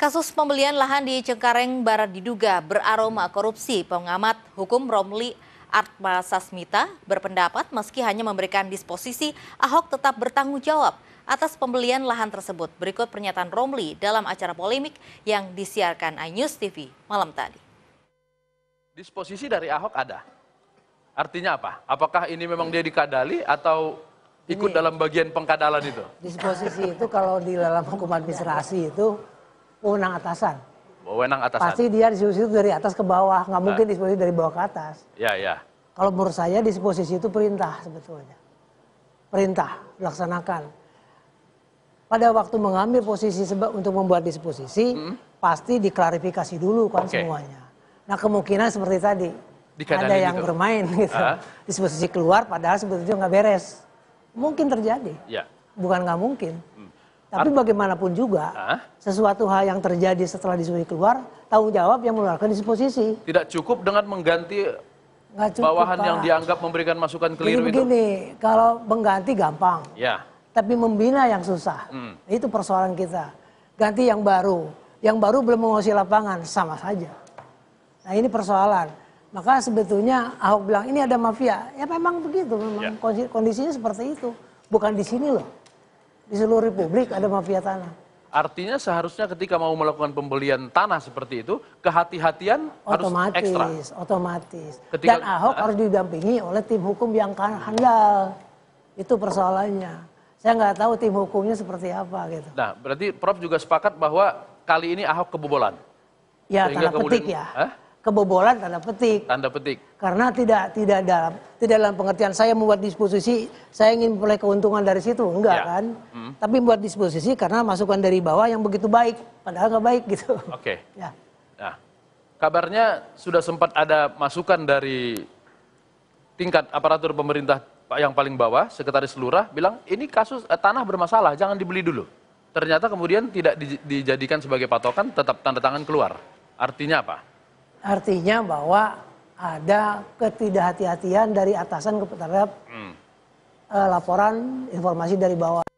Kasus pembelian lahan di Cengkareng Barat diduga beraroma korupsi. Pengamat hukum Romli Artma Sasmita berpendapat meski hanya memberikan disposisi, Ahok tetap bertanggung jawab atas pembelian lahan tersebut. Berikut pernyataan Romli dalam acara polemik yang disiarkan iNews TV malam tadi. Disposisi dari Ahok ada. Artinya apa? Apakah ini memang dia dikadali atau ikut ini, dalam bagian pengkadalan itu? Disposisi itu kalau di dalam hukum administrasi itu Wewenang atasan. Wewenang atasan. Pasti dia disposisi itu dari atas ke bawah, nggak nah. mungkin disposisi dari bawah ke atas. Ya, ya. Kalau menurut saya disposisi itu perintah sebetulnya. Perintah, laksanakan. Pada waktu mengambil posisi sebab untuk membuat disposisi, hmm. pasti diklarifikasi dulu kan okay. semuanya. Nah kemungkinan seperti tadi, ada yang gitu. bermain gitu. Uh ah. -huh. Disposisi keluar padahal sebetulnya nggak beres. Mungkin terjadi. Yeah. Bukan nggak mungkin. Hmm. Tapi bagaimanapun juga, Hah? sesuatu hal yang terjadi setelah disuruh keluar, tanggung jawab yang mengeluarkan disposisi. Tidak cukup dengan mengganti cukup, bawahan Pak. yang dianggap memberikan masukan keliru itu. begini, kalau mengganti gampang. Ya. Tapi membina yang susah. Hmm. Itu persoalan kita. Ganti yang baru. Yang baru belum menguasai lapangan, sama saja. Nah ini persoalan. Maka sebetulnya Ahok bilang ini ada mafia. Ya memang begitu, memang ya. kondisinya seperti itu. Bukan di sini loh di seluruh republik ada mafia tanah. Artinya seharusnya ketika mau melakukan pembelian tanah seperti itu, kehati-hatian harus ekstra. Otomatis, ketika, Dan Ahok harus didampingi oleh tim hukum yang kan handal. Itu persoalannya. Saya nggak tahu tim hukumnya seperti apa gitu. Nah, berarti Prof juga sepakat bahwa kali ini Ahok kebobolan. Ya, Sehingga tanda petik ya. Eh? kebobolan tanda petik. Tanda petik. Karena tidak tidak dalam tidak dalam pengertian saya membuat disposisi saya ingin mulai keuntungan dari situ enggak ya. kan? Hmm. Tapi buat disposisi karena masukan dari bawah yang begitu baik padahal nggak baik gitu. Oke. Okay. Ya. Nah, kabarnya sudah sempat ada masukan dari tingkat aparatur pemerintah yang paling bawah, sekretaris lurah bilang ini kasus eh, tanah bermasalah, jangan dibeli dulu. Ternyata kemudian tidak dijadikan sebagai patokan, tetap tanda tangan keluar. Artinya apa? Artinya bahwa ada ketidakhati-hatian dari atasan terhadap hmm. Eh, laporan informasi dari bawah.